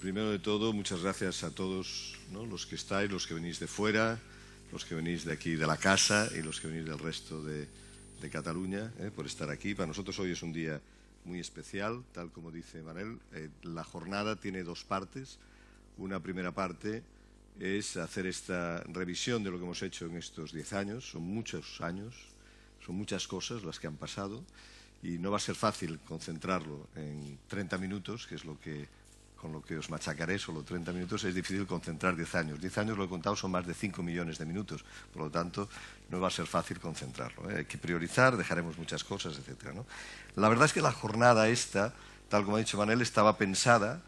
Primero de todo, muchas gracias a todos los que estáis, los que venís de fuera, los que venís de aquí, de la casa, y los que venís del resto de, Cataluña, ¿eh? por estar aquí. Para nosotros hoy es un día muy especial, tal como dice Manel. Eh, la jornada tiene dos partes. Una primera parte es hacer esta revisión de lo que hemos hecho en estos diez años. Son muchos años, son muchas cosas las que han pasado y no va a ser fácil concentrarlo en 30 minutos, que es lo que con lo que os machacaré solo 30 minutos, es difícil concentrar 10 años. 10 años, lo he contado, son más de 5 millones de minutos, por lo tanto, no va a ser fácil concentrarlo. ¿eh? Hay que priorizar, dejaremos muchas cosas, etc. La verdad es que la jornada esta, tal como ha dicho Manel, estaba pensada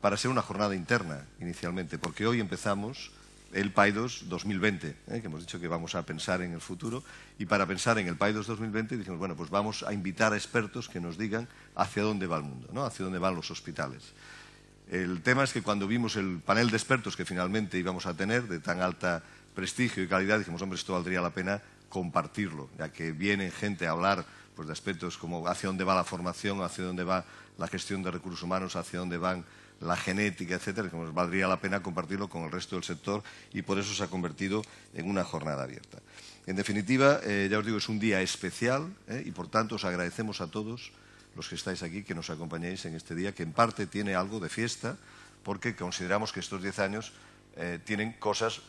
para ser una jornada interna inicialmente, porque hoy empezamos el PAIDOS 2020, ¿eh? que hemos dicho que vamos a pensar en el futuro, y para pensar en el PAIDOS 2020 dijimos, bueno, pues vamos a invitar a expertos que nos digan hacia dónde va el mundo, hacia dónde van los hospitales. El tema es que cuando vimos el panel de expertos que finalmente íbamos a tener de tan alta prestigio y calidad, dijimos, hombre, esto valdría la pena compartirlo, ya que viene gente a hablar pues, de aspectos como hacia dónde va la formación, hacia dónde va la gestión de recursos humanos, hacia dónde van la genética, etcétera, que nos valdría la pena compartirlo con el resto del sector y por eso se ha convertido en una jornada abierta. En definitiva, eh, ya os digo, es un día especial eh, y por tanto os agradecemos a todos los que estáis aquí, que nos acompañáis en este día, que en parte tiene algo de fiesta, porque consideramos que estos diez años eh, tienen cosas,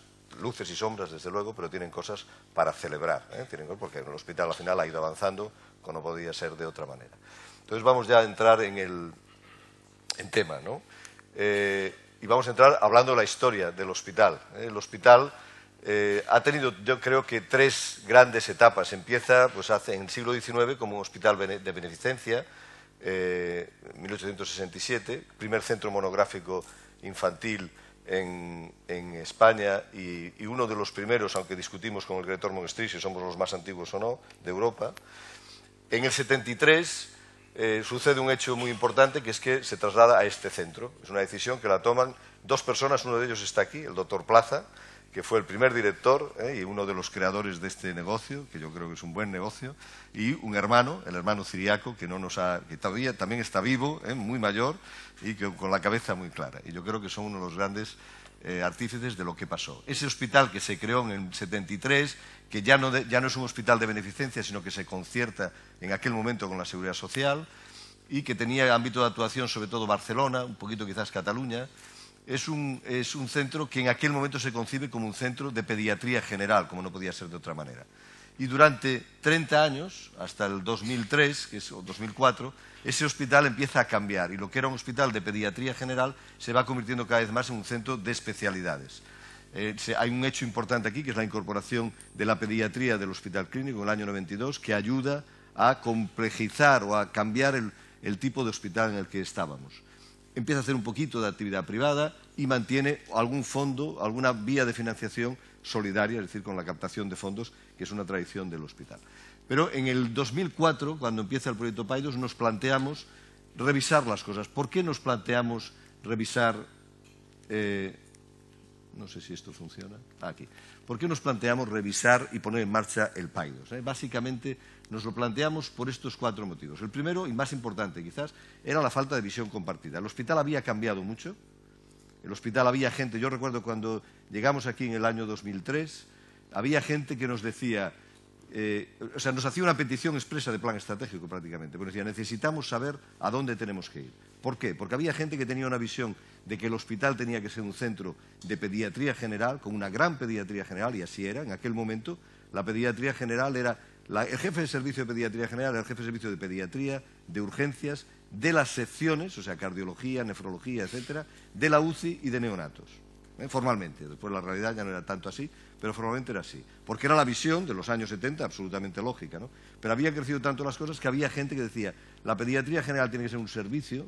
luces y sombras desde luego, pero tienen cosas para celebrar, ¿eh? tienen, porque el hospital al final ha ido avanzando, como no podía ser de otra manera. Entonces vamos ya a entrar en el tema, ¿no? Eh, y vamos a entrar hablando de la historia del hospital. El hospital eh, ha tenido, yo creo que, tres grandes etapas. Empieza pues, hace, en el siglo XIX como hospital de beneficencia, eh, 1867, primer centro monográfico infantil en, España y, uno de los primeros, aunque discutimos con el director Monestri si somos los más antiguos o no, de Europa. En el 73 eh, sucede un hecho muy importante que es que se traslada a este centro. Es una decisión que la toman dos personas, uno de ellos está aquí, el doctor Plaza, que fue el primer director eh, y uno de los creadores de este negocio, que yo creo que es un buen negocio, y un hermano, el hermano Ciriaco, que, no nos ha, todavía también está vivo, eh, muy mayor, y con la cabeza muy clara. Y yo creo que son uno de los grandes eh, artífices de lo que pasó. Ese hospital que se creó en el 73, que ya no, ya no es un hospital de beneficencia, sino que se concierta en aquel momento con la Seguridad Social, y que tenía ámbito de actuación sobre todo Barcelona, un poquito quizás Cataluña, es un, centro que en aquel momento se concibe como un centro de pediatría general, como no podía ser de otra manera. Y durante 30 años, hasta el 2003 que o 2004, ese hospital empieza a cambiar y lo que era un hospital de pediatría general se va convirtiendo cada vez más en un centro de especialidades. Eh, hay un hecho importante aquí, que es la incorporación de la pediatría del Hospital Clínico en el año 92, que ayuda a complejizar o a cambiar el tipo de hospital en el que estábamos empieza a hacer un poquito de actividad privada y mantiene algún fondo, alguna vía de financiación solidaria, es decir, con la captación de fondos, que es una tradición del hospital. Pero en el 2004, cuando empieza el proyecto PAIDOS, nos planteamos revisar las cosas. ¿Por qué nos planteamos revisar... Eh, no sé si esto funciona. aquí. ¿Por qué nos planteamos revisar y poner en marcha el PAIDOS? Eh? Básicamente nos lo planteamos por estos cuatro motivos. El primero, y más importante quizás, era la falta de visión compartida. El hospital había cambiado mucho. El hospital había gente, yo recuerdo cuando llegamos aquí en el año 2003, había gente que nos decía, eh, o sea, nos hacía una petición expresa de plan estratégico prácticamente, Bueno, decía, necesitamos saber a dónde tenemos que ir. ¿Por qué? Porque había gente que tenía una visión de que el hospital tenía que ser un centro de pediatría general, con una gran pediatría general, y así era en aquel momento. La pediatría general era la, el jefe de servicio de pediatría general, el jefe de servicio de pediatría, de urgencias, de las secciones, o sea, cardiología, nefrología, etcétera, de la UCI y de neonatos. ¿eh? Formalmente, después la realidad ya no era tanto así, pero formalmente era así. Porque era la visión de los años 70, absolutamente lógica, ¿no? Pero había crecido tanto las cosas que había gente que decía, la pediatría general tiene que ser un servicio,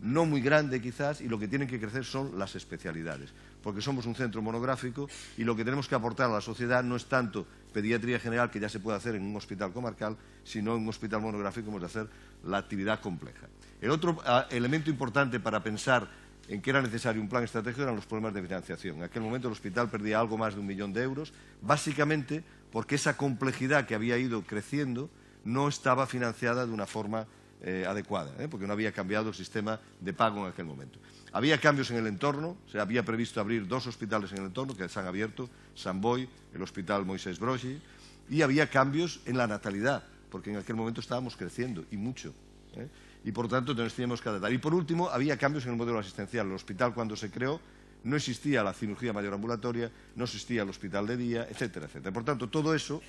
no muy grande quizás, y lo que tienen que crecer son las especialidades porque somos un centro monográfico y lo que tenemos que aportar a la sociedad no es tanto pediatría general, que ya se puede hacer en un hospital comarcal, sino en un hospital monográfico hemos de hacer la actividad compleja. El otro ah, elemento importante para pensar en que era necesario un plan estratégico eran los problemas de financiación. En aquel momento el hospital perdía algo más de un millón de euros, básicamente porque esa complejidad que había ido creciendo no estaba financiada de una forma eh, adecuada, ¿eh? porque no había cambiado el sistema de pago en aquel momento. Había cambios en el entorno, se había previsto abrir dos hospitales en el entorno que se han abierto, San Boy, el Hospital Moisés Broggi, y había cambios en la natalidad, porque en aquel momento estábamos creciendo y mucho. ¿eh? Y por tanto nos teníamos que adaptar. Y por último, había cambios en el modelo asistencial. El hospital cuando se creó no existía la cirugía mayor ambulatoria, no existía el hospital de día, etcétera, etcétera. Por tanto, todo eso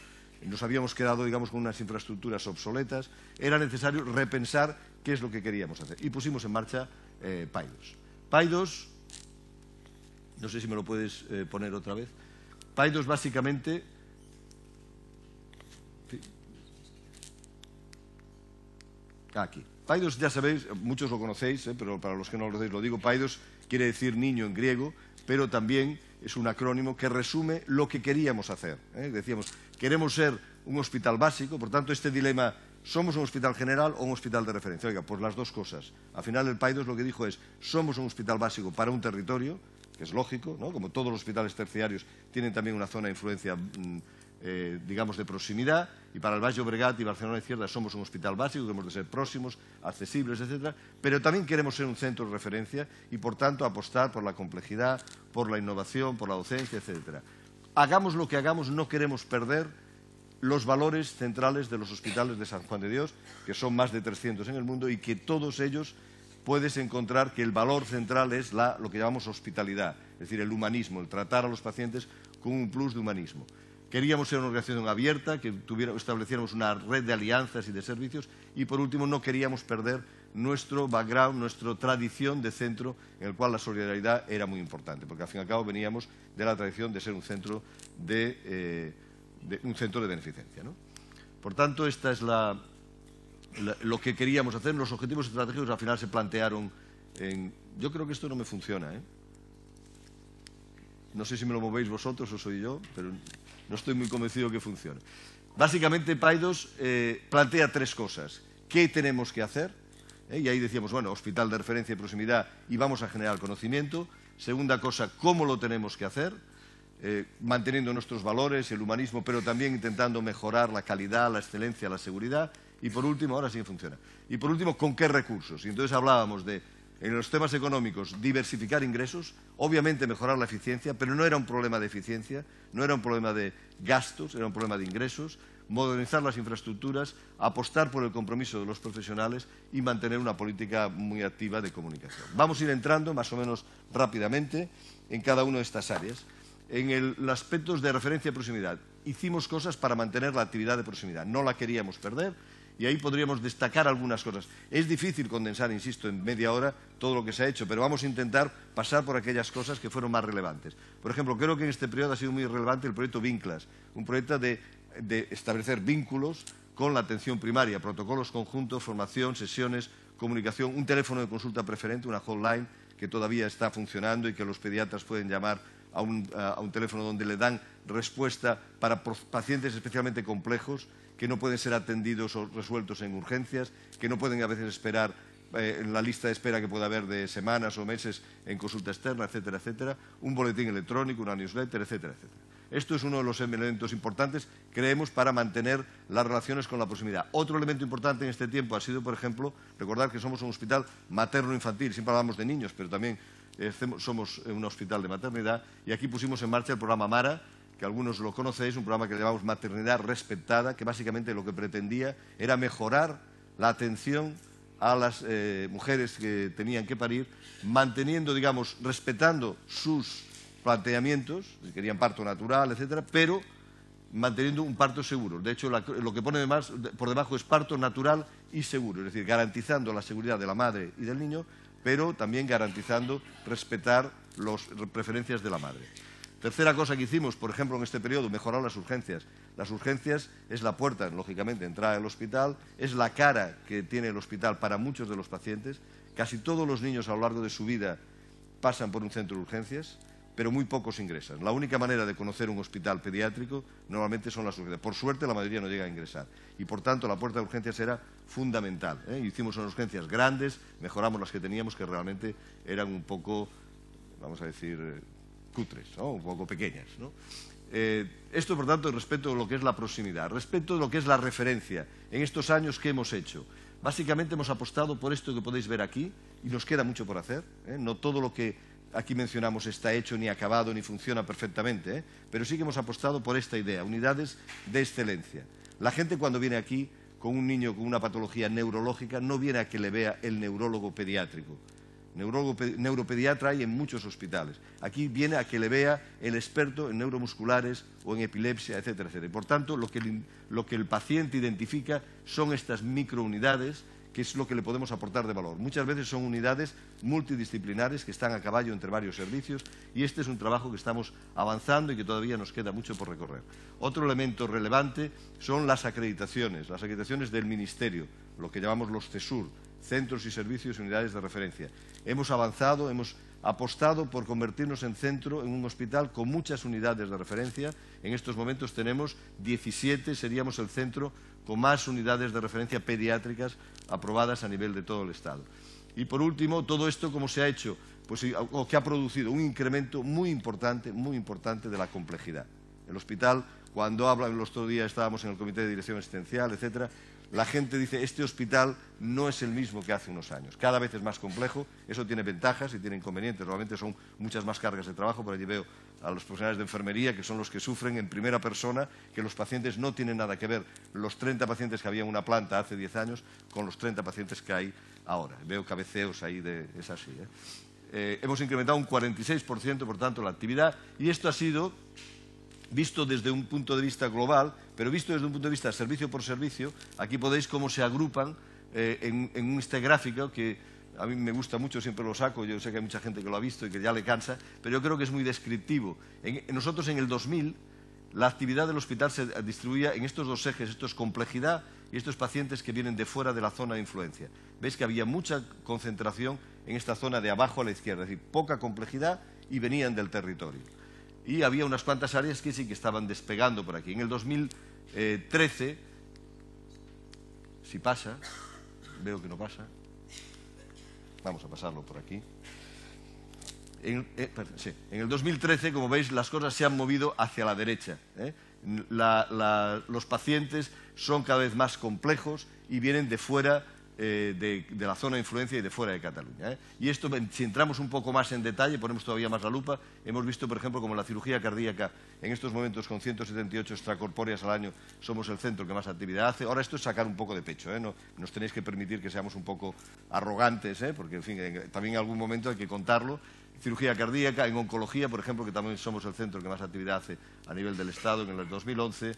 nos habíamos quedado, digamos, con unas infraestructuras obsoletas, era necesario repensar qué es lo que queríamos hacer. Y pusimos en marcha eh, Paidos. Paidos, no sé si me lo puedes eh, poner otra vez, Paidos básicamente... Ah, aquí. Paidos ya sabéis, muchos lo conocéis, eh, pero para los que no lo conocéis lo digo, Paidos quiere decir niño en griego, pero también es un acrónimo que resume lo que queríamos hacer. Decíamos, queremos ser un hospital básico, por tanto este dilema, ¿somos un hospital general o un hospital de referencia? Oiga, pues las dos cosas. Al final el PAIDOS lo que dijo es, somos un hospital básico para un territorio, que es lógico, como todos los hospitales terciarios tienen también una zona de influencia, mm, eh, digamos, de proximidad, y para el Valle Obregat y Barcelona Izquierda somos un hospital básico, que de ser próximos, accesibles, etcétera, Pero también queremos ser un centro de referencia y, por tanto, apostar por la complejidad, por la innovación, por la docencia, etcétera hagamos lo que hagamos, no queremos perder los valores centrales de los hospitales de San Juan de Dios, que son más de 300 en el mundo y que todos ellos puedes encontrar que el valor central es la, lo que llamamos hospitalidad, es decir, el humanismo, el tratar a los pacientes con un plus de humanismo. Queríamos ser una organización abierta, que tuviera, estableciéramos una red de alianzas y de servicios y, por último, no queríamos perder nuestro background, nuestra tradición de centro en el cual la solidaridad era muy importante, porque al fin y al cabo veníamos de la tradición de ser un centro de, eh, un centro de beneficencia. Por tanto, esta es la, lo que queríamos hacer. Los objetivos estratégicos al final se plantearon en... Yo creo que esto no me funciona, ¿eh? No sé si me lo movéis vosotros o soy yo, pero no estoy muy convencido que funcione. Básicamente, Paidos eh, plantea tres cosas. ¿Qué tenemos que hacer? ¿eh? y ahí decíamos, bueno, hospital de referencia y proximidad y vamos a generar conocimiento. Segunda cosa, cómo lo tenemos que hacer, eh, manteniendo nuestros valores, el humanismo, pero también intentando mejorar la calidad, la excelencia, la seguridad. Y por último, ahora sí funciona. Y por último, ¿con qué recursos? Y entonces hablábamos de, en los temas económicos, diversificar ingresos, obviamente mejorar la eficiencia, pero no era un problema de eficiencia, no era un problema de gastos, era un problema de ingresos, modernizar las infraestructuras, apostar por el compromiso de los profesionales y mantener una política muy activa de comunicación. Vamos a ir entrando más o menos rápidamente en cada una de estas áreas. En el, los aspectos de referencia y proximidad, hicimos cosas para mantener la actividad de proximidad, no la queríamos perder y ahí podríamos destacar algunas cosas. Es difícil condensar, insisto, en media hora todo lo que se ha hecho, pero vamos a intentar pasar por aquellas cosas que fueron más relevantes. Por ejemplo, creo que en este periodo ha sido muy relevante el proyecto Vinclas, un proyecto de de establecer vínculos con la atención primaria, protocolos conjuntos, formación, sesiones, comunicación, un teléfono de consulta preferente, una hotline que todavía está funcionando y que los pediatras pueden llamar a un, a un teléfono donde le dan respuesta para pacientes especialmente complejos que no pueden ser atendidos o resueltos en urgencias, que no pueden a veces esperar eh, en la lista de espera que pueda haber de semanas o meses en consulta externa, etcétera, etcétera, un boletín electrónico, una newsletter, etcétera, etcétera. Esto es uno de los elementos importantes, creemos, para mantener las relaciones con la proximidad. Otro elemento importante en este tiempo ha sido, por ejemplo, recordar que somos un hospital materno-infantil. Siempre hablamos de niños, pero también eh, somos eh, un hospital de maternidad. Y aquí pusimos en marcha el programa MARA, que algunos lo conocéis, un programa que llamamos Maternidad Respetada, que básicamente lo que pretendía era mejorar la atención a las eh, mujeres que tenían que parir, manteniendo, digamos, respetando sus planteamientos, querían parto natural, etcétera, pero manteniendo un parto seguro. De hecho, lo que pone por debajo es parto natural y seguro, es decir, garantizando la seguridad de la madre y del niño, pero también garantizando respetar las preferencias de la madre. Tercera cosa que hicimos, por ejemplo, en este periodo, mejorar las urgencias. Las urgencias es la puerta, lógicamente, entrada al hospital, es la cara que tiene el hospital para muchos de los pacientes. Casi todos los niños a lo largo de su vida pasan por un centro de urgencias pero muy pocos ingresan. La única manera de conocer un hospital pediátrico normalmente son las urgencias. Por suerte, la mayoría no llega a ingresar. Y, por tanto, la puerta de urgencias era fundamental. ¿eh? Hicimos unas urgencias grandes, mejoramos las que teníamos, que realmente eran un poco, vamos a decir, cutres, un poco pequeñas. Eh, esto, por tanto, respecto a lo que es la proximidad, respecto de lo que es la referencia en estos años que hemos hecho. Básicamente hemos apostado por esto que podéis ver aquí y nos queda mucho por hacer. ¿eh? No todo lo que aquí mencionamos está hecho, ni acabado, ni funciona perfectamente, ¿eh? pero sí que hemos apostado por esta idea, unidades de excelencia. La gente cuando viene aquí con un niño con una patología neurológica no viene a que le vea el neurólogo pediátrico. neuropediatra hay en muchos hospitales. Aquí viene a que le vea el experto en neuromusculares o en epilepsia, etcétera, etcétera. por tanto, lo que el paciente identifica son estas microunidades que es lo que le podemos aportar de valor. Muchas veces son unidades multidisciplinares que están a caballo entre varios servicios y este es un trabajo que estamos avanzando y que todavía nos queda mucho por recorrer. Otro elemento relevante son las acreditaciones, las acreditaciones del Ministerio, lo que llamamos los CESUR, Centros y Servicios y Unidades de Referencia. Hemos avanzado, hemos apostado por convertirnos en centro, en un hospital con muchas unidades de referencia. En estos momentos tenemos 17, seríamos el centro con más unidades de referencia pediátricas aprobadas a nivel de todo el Estado. Y por último, todo esto como se ha hecho, pues, o que ha producido un incremento muy importante, muy importante de la complejidad. El hospital, cuando hablan los otro día estábamos en el comité de dirección asistencial, etc., la gente dice, este hospital no es el mismo que hace unos años. Cada vez es más complejo, eso tiene ventajas y tiene inconvenientes. Normalmente son muchas más cargas de trabajo, por allí veo a los profesionales de enfermería, que son los que sufren en primera persona, que los pacientes no tienen nada que ver los 30 pacientes que había en una planta hace 10 años con los 30 pacientes que hay ahora. Veo cabeceos ahí de... es así. ¿eh? Eh, hemos incrementado un 46%, por tanto, la actividad y esto ha sido visto desde un punto de vista global, pero visto desde un punto de vista servicio por servicio, aquí podéis cómo se agrupan eh, en, en este gráfico que a mí me gusta mucho, siempre lo saco, yo sé que hay mucha gente que lo ha visto y que ya le cansa, pero yo creo que es muy descriptivo. nosotros en el 2000 la actividad del hospital se distribuía en estos dos ejes, esto es complejidad y estos pacientes que vienen de fuera de la zona de influencia. Veis que había mucha concentración en esta zona de abajo a la izquierda, es decir, poca complejidad y venían del territorio y había unas cuantas áreas que sí que estaban despegando por aquí. En el 2013, eh, si pasa, veo que no pasa, vamos a pasarlo por aquí. En, eh, el 2013, como veis, las cosas se han movido hacia la derecha. ¿eh? los pacientes son cada vez más complejos y vienen de fuera eh, de, la zona de influencia y de fuera de Cataluña. ¿eh? Y esto, si entramos un poco más en detalle, ponemos todavía más la lupa, hemos visto, por ejemplo, como la cirugía cardíaca, en estos momentos con 178 extracorpóreas al año, somos el centro que más actividad hace. Ahora esto es sacar un poco de pecho, ¿eh? no, nos tenéis que permitir que seamos un poco arrogantes, porque en fin, también en algún momento hay que contarlo. Cirugía cardíaca, en oncología, por ejemplo, que también somos el centro que más actividad hace a nivel del Estado en el 2011.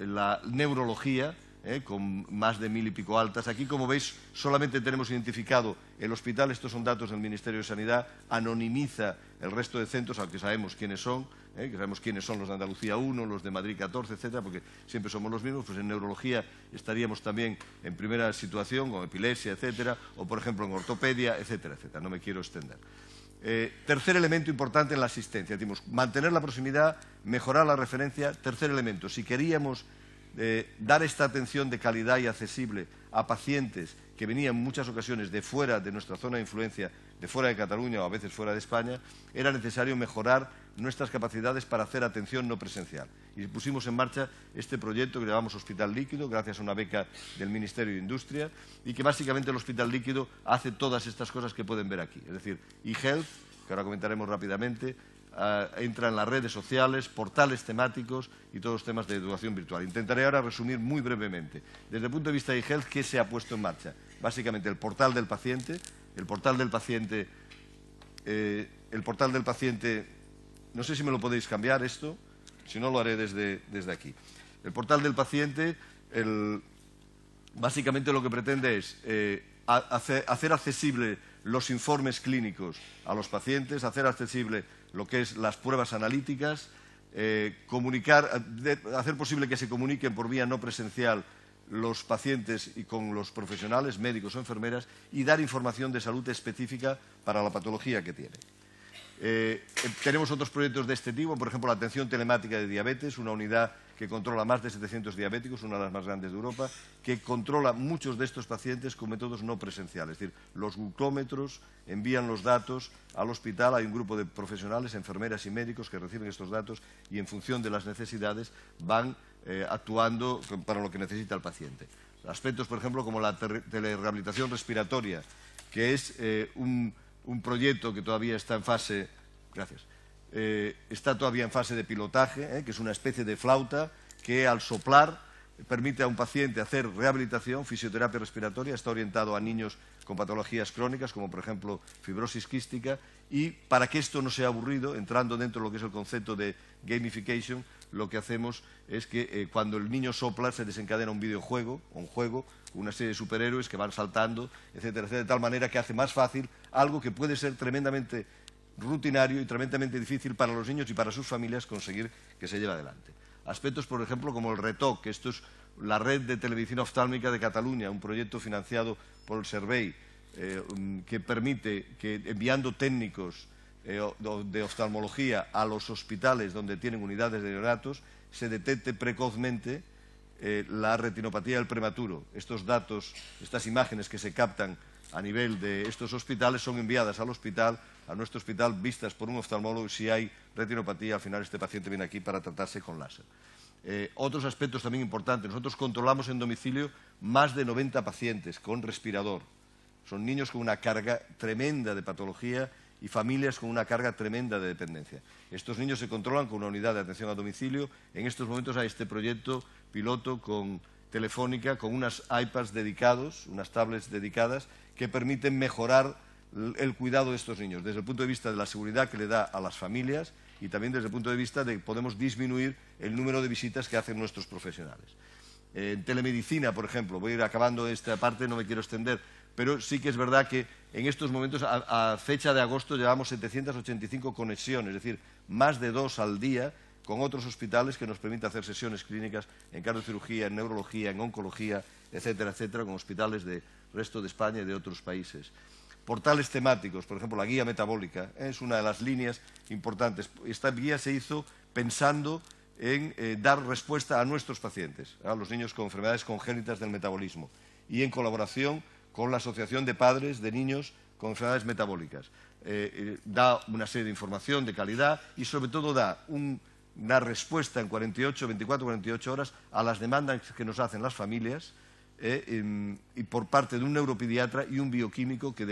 la neurología, ¿eh? con más de mil y pico altas. Aquí, como veis, solamente tenemos identificado el hospital, estos son datos del Ministerio de Sanidad, anonimiza el resto de centros, aunque sabemos quiénes son, ¿eh? que sabemos quiénes son los de Andalucía 1, los de Madrid 14, etcétera, porque siempre somos los mismos, pues en neurología estaríamos también en primera situación, con epilepsia, etcétera, o por ejemplo en ortopedia, etcétera, etcétera. No me quiero extender. Eh, tercer elemento importante en la asistencia, decimos, mantener la proximidad, mejorar la referencia. Tercer elemento, si queríamos dar esta atención de calidad y accesible a pacientes que venían en muchas ocasiones de fuera de nuestra zona de influencia, de fuera de Cataluña o a veces fuera de España, era necesario mejorar nuestras capacidades para hacer atención no presencial. Y pusimos en marcha este proyecto que llamamos Hospital Líquido, gracias a una beca del Ministerio de Industria, y que básicamente el Hospital Líquido hace todas estas cosas que pueden ver aquí. Es decir, eHealth, que ahora comentaremos rápidamente, eh, entra en las redes sociales, portales temáticos y todos los temas de educación virtual. Intentaré ahora resumir muy brevemente. Desde el punto de vista de e-health, ¿qué se ha puesto en marcha? Básicamente el portal del paciente, el portal del paciente, eh, el portal del paciente, no sé si me lo podéis cambiar esto, si no lo haré desde, aquí. El portal del paciente, básicamente lo que pretende es eh, hacer, hacer accesible los informes clínicos a los pacientes, hacer accesible lo que es las pruebas analíticas, eh, hacer posible que se comuniquen por vía no presencial los pacientes y con los profesionales, médicos o enfermeras, y dar información de salud específica para la patología que tiene. Eh, eh, tenemos otros proyectos de este tipo, por ejemplo, la atención telemática de diabetes, una unidad que controla más de 700 diabéticos, una de las más grandes de Europa, que controla muchos de estos pacientes con métodos no presenciales. Es decir, los glucómetros envían los datos al hospital, hay un grupo de profesionales, enfermeras y médicos que reciben estos datos y en función de las necesidades van eh, actuando para lo que necesita el paciente. Aspectos, por ejemplo, como la telerehabilitación respiratoria, que es eh, un proyecto que todavía está en fase... Gracias eh, está todavía en fase de pilotaje, eh, que es una especie de flauta que al soplar permite a un paciente hacer rehabilitación, fisioterapia respiratoria, está orientado a niños con patologías crónicas, como por ejemplo fibrosis quística, y para que esto no sea aburrido, entrando dentro de lo que es el concepto de gamification, lo que hacemos es que eh, cuando el niño sopla se desencadena un videojuego, un juego, una serie de superhéroes que van saltando, etcétera, etcétera, de tal manera que hace más fácil algo que puede ser tremendamente rutinario y tremendamente difícil para los niños y para sus familias conseguir que se lleve adelante. Aspectos, por ejemplo, como el RETOC, que esto es la Red de Televisión Oftálmica de Cataluña, un proyecto financiado por el Servei, eh, um, que permite que enviando técnicos eh, de oftalmología a los hospitales donde tienen unidades de neonatos, se detecte precozmente eh, la retinopatía del prematuro. Estos datos, estas imágenes que se captan a nivel de estos hospitales son enviadas al hospital, a nuestro hospital, vistas por un oftalmólogo si hay retinopatía, al final este paciente viene aquí para tratarse con láser. Eh, otros aspectos también importantes. Nosotros controlamos en domicilio más de 90 pacientes con respirador. Son niños con una carga tremenda de patología y familias con una carga tremenda de dependencia. Estos niños se controlan con una unidad de atención a domicilio. En estos momentos hay este proyecto piloto con Telefónica, con unas iPads dedicados, unas tablets dedicadas que permiten mejorar el cuidado de estos niños, desde el punto de vista de la seguridad que le da a las familias y también desde el punto de vista de que podemos disminuir el número de visitas que hacen nuestros profesionales. En telemedicina, por ejemplo, voy a ir acabando esta parte, no me quiero extender, pero sí que es verdad que en estos momentos, a, fecha de agosto, llevamos 785 conexiones, es decir, más de dos al día, con otros hospitales que nos permite hacer sesiones clínicas en cardiocirugía, en neurología, en oncología, etcétera, etcétera, con hospitales del resto de España y de otros países. Portales temáticos, por ejemplo, la guía metabólica ¿eh? es una de las líneas importantes. Esta guía se hizo pensando en eh, dar respuesta a nuestros pacientes, a los niños con enfermedades congénitas del metabolismo, y en colaboración con la Asociación de Padres de Niños con Enfermedades Metabólicas. Eh, da una serie de información de calidad y sobre todo da un, dar respuesta en 48, 24, 48 horas a las demandas que nos hacen las familias eh, em, y por parte de un neuropediatra y un bioquímico que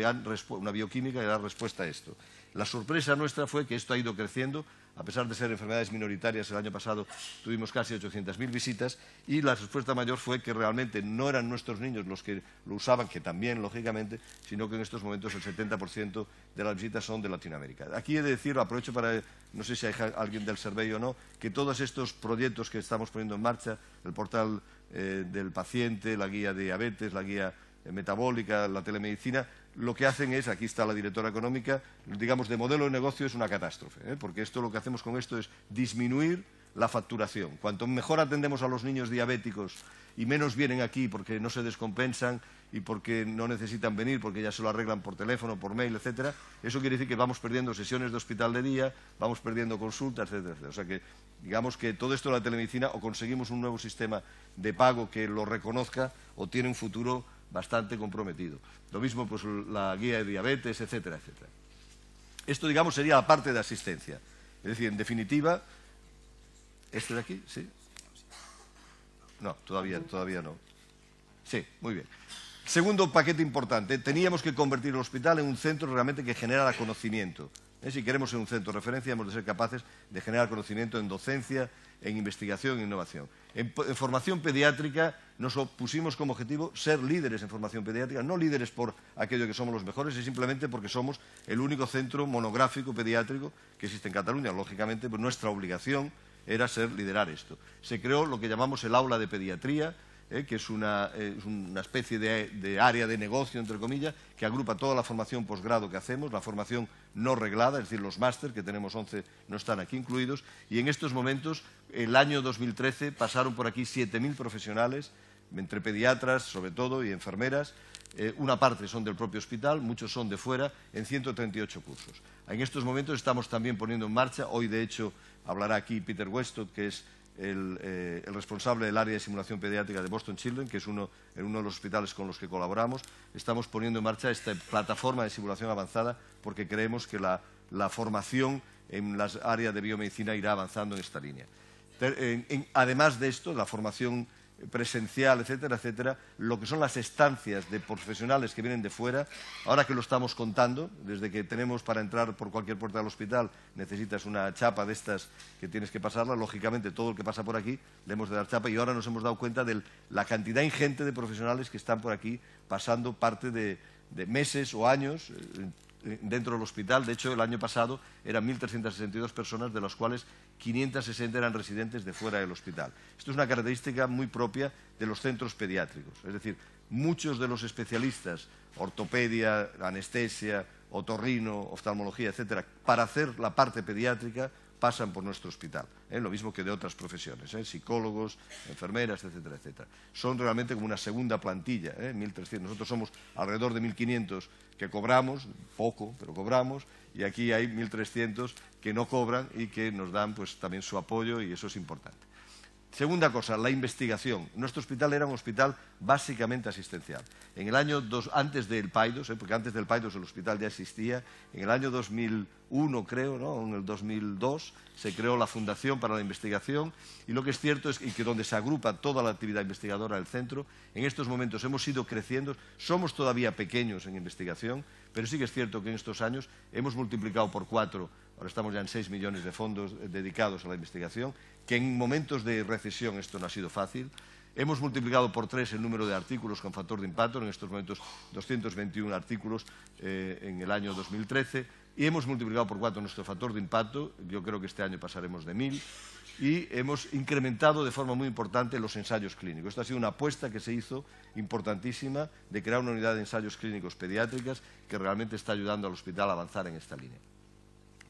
una bioquímica que da respuesta a esto. La sorpresa nuestra fue que esto ha ido creciendo a pesar de ser enfermedades minoritarias, el año pasado tuvimos casi 800.000 visitas y la respuesta mayor fue que realmente no eran nuestros niños los que lo usaban, que también, lógicamente, sino que en estos momentos el 70% de las visitas son de Latinoamérica. Aquí he de decir, aprovecho para, no sé si hay alguien del survey o no, que todos estos proyectos que estamos poniendo en marcha, el portal eh, del paciente, la guía de diabetes, la guía eh, metabólica, la telemedicina, lo que hacen es, aquí está la directora económica, digamos, de modelo de negocio es una catástrofe, ¿eh? porque esto lo que hacemos con esto es disminuir la facturación. Cuanto mejor atendemos a los niños diabéticos y menos vienen aquí porque no se descompensan y porque no necesitan venir, porque ya se lo arreglan por teléfono, por mail, etcétera, eso quiere decir que vamos perdiendo sesiones de hospital de día, vamos perdiendo consultas, etcétera, O sea que digamos que todo esto de la telemedicina o conseguimos un nuevo sistema de pago que lo reconozca o tiene un futuro bastante comprometido. Lo mismo pues la guía de diabetes, etcétera, etcétera. Esto, digamos, sería la parte de asistencia. Es decir, en definitiva, ¿este de aquí? ¿Sí? No, todavía, todavía no. Sí, muy bien. Segundo paquete importante, teníamos que convertir el hospital en un centro realmente que generara conocimiento. ¿Eh? Si queremos ser un centro de referencia, hemos de ser capaces de generar conocimiento en docencia, en investigación e innovación. En, formación pediátrica nos pusimos como objetivo ser líderes en formación pediátrica, no líderes por aquello que somos los mejores, es simplemente porque somos el único centro monográfico pediátrico que existe en Cataluña. Lógicamente, pues nuestra obligación era ser liderar esto. Se creó lo que llamamos el aula de pediatría, eh, que es una, eh, especie de, área de negocio, entre comillas, que agrupa toda la formación posgrado que hacemos, la formación no reglada, es decir, los máster, que tenemos 11, no están aquí incluidos, y en estos momentos, el año 2013, pasaron por aquí 7.000 profesionales, entre pediatras, sobre todo, y enfermeras, eh, una parte son del propio hospital, muchos son de fuera, en 138 cursos. En estos momentos estamos también poniendo en marcha, hoy de hecho hablará aquí Peter Westwood, que es eh, el, responsable del área de simulación pediátrica de Boston Children, que es uno, de los hospitales con los que colaboramos, estamos poniendo en marcha esta plataforma de simulación avanzada porque creemos que la, formación en las áreas de biomedicina irá avanzando en esta línea. además de esto, la formación presencial, etcétera, etcétera, lo que son las estancias de profesionales que vienen de fuera, ahora que lo estamos contando, desde que tenemos para entrar por cualquier puerta del hospital necesitas una chapa de estas que tienes que pasarla, lógicamente todo el que pasa por aquí le hemos de dar chapa y ahora nos hemos dado cuenta de la cantidad ingente de profesionales que están por aquí pasando parte de meses o años, eh, eh, dentro del hospital. De hecho, el año pasado eran 1.362 personas, de las cuales 560 eran residentes de fuera del hospital. Esto es una característica muy propia de los centros pediátricos. Es decir, muchos de los especialistas, ortopedia, anestesia, otorrino, oftalmología, etcétera, para hacer la parte pediátrica pasan por nuestro hospital, ¿eh? lo mismo que de otras profesiones, ¿eh? psicólogos, enfermeras, etcétera, etcétera. Son realmente como una segunda plantilla, 1.300. ¿eh? Nosotros somos alrededor de 1.500 que cobramos, poco, pero cobramos, y aquí hay 1.300 que no cobran y que nos dan pues, también su apoyo y eso es importante. Segunda cosa, la investigación. Nuestro hospital era un hospital básicamente asistencial. En el año dos, antes del PAIDOS, eh, porque antes del PAIDOS el hospital ya existía, en el año 2001 creo, ¿no? en el 2002, se creó la Fundación para la Investigación y lo que es cierto es que donde se agrupa toda la actividad investigadora del centro, en estos momentos hemos ido creciendo, somos todavía pequeños en investigación, pero sí que es cierto que en estos años hemos multiplicado por cuatro Ahora estamos ya en 6 millones de fondos eh, dedicados a la investigación, que en momentos de recesión esto no ha sido fácil. Hemos multiplicado por tres el número de artículos con factor de impacto, en estos momentos 221 artículos eh, en el año 2013, y hemos multiplicado por cuatro nuestro factor de impacto, yo creo que este año pasaremos de mil, y hemos incrementado de forma muy importante los ensayos clínicos. Esta ha sido una apuesta que se hizo importantísima de crear una unidad de ensayos clínicos pediátricas que realmente está ayudando al hospital a avanzar en esta línea.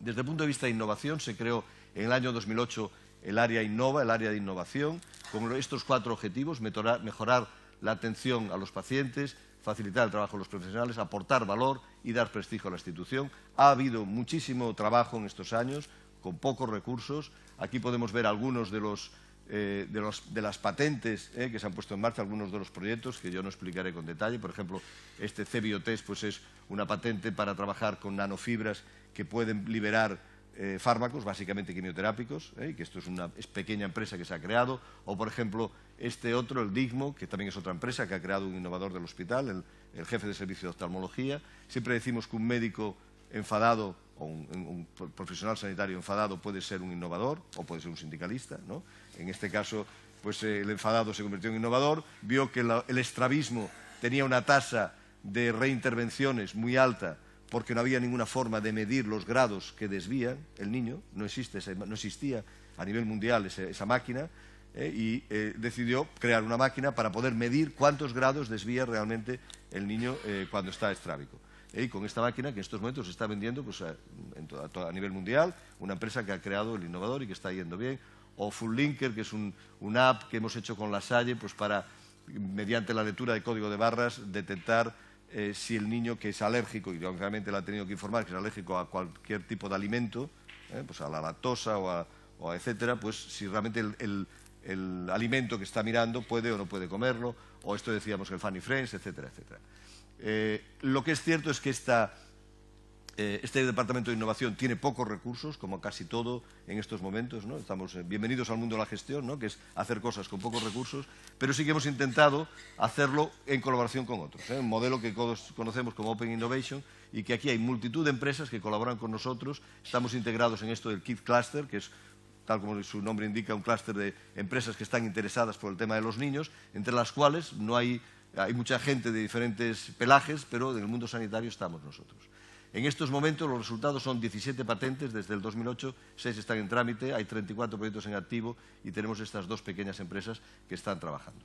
Desde el punto de vista de innovación, se creó en el año 2008 el área Innova, el área de innovación, con estos cuatro objetivos, mejorar, la atención a los pacientes, facilitar el trabajo de los profesionales, aportar valor y dar prestigio a la institución. Ha habido muchísimo trabajo en estos años, con pocos recursos. Aquí podemos ver algunos de los eh, las patentes eh, que se han puesto en marcha, algunos de los proyectos que yo no explicaré con detalle. Por ejemplo, este c pues es una patente para trabajar con nanofibras que pueden liberar eh, fármacos, básicamente quimioterápicos, ¿eh? que esto es una pequeña empresa que se ha creado, o por ejemplo este otro, el Digmo, que también es otra empresa que ha creado un innovador del hospital, el, jefe de servicio de oftalmología. Siempre decimos que un médico enfadado o un, profesional sanitario enfadado puede ser un innovador o puede ser un sindicalista. En este caso, pues eh, el enfadado se convirtió en innovador, vio que el estrabismo tenía una tasa de reintervenciones muy alta porque no había ninguna forma de medir los grados que desvía el niño, no, existía a nivel mundial esa, máquina, eh, y eh, decidió crear una máquina para poder medir cuántos grados desvía realmente el niño eh, cuando está estrábico. y con esta máquina que en estos momentos se está vendiendo pues, a, nivel mundial, una empresa que ha creado el innovador y que está yendo bien, o Full Linker, que es una app que hemos hecho con la Salle pues, para, mediante la lectura de código de barras, detectar eh, si el niño que es alérgico, y obviamente le ha tenido que informar que es alérgico a cualquier tipo de alimento, eh, pues a la lactosa o a, o etcétera, pues si realmente el, alimento que está mirando puede o no puede comerlo, o esto decíamos que el Funny Friends, etcétera, etcétera. Eh, lo que es cierto es que esta eh, este departamento de innovación tiene pocos recursos, como casi todo en estos momentos. Estamos eh, bienvenidos al mundo de la gestión, que es hacer cosas con pocos recursos, pero sí que hemos intentado hacerlo en colaboración con otros. ¿eh? Un modelo que todos conocemos como Open Innovation y que aquí hay multitud de empresas que colaboran con nosotros. Estamos integrados en esto del KID Cluster, que es tal como su nombre indica, un clúster de empresas que están interesadas por el tema de los niños, entre las cuales no hay mucha gente de diferentes pelajes, pero en el mundo sanitario estamos nosotros. En estos momentos los resultados son 17 patentes desde el 2008, 6 están en trámite, hay 34 proyectos en activo y tenemos estas dos pequeñas empresas que están trabajando.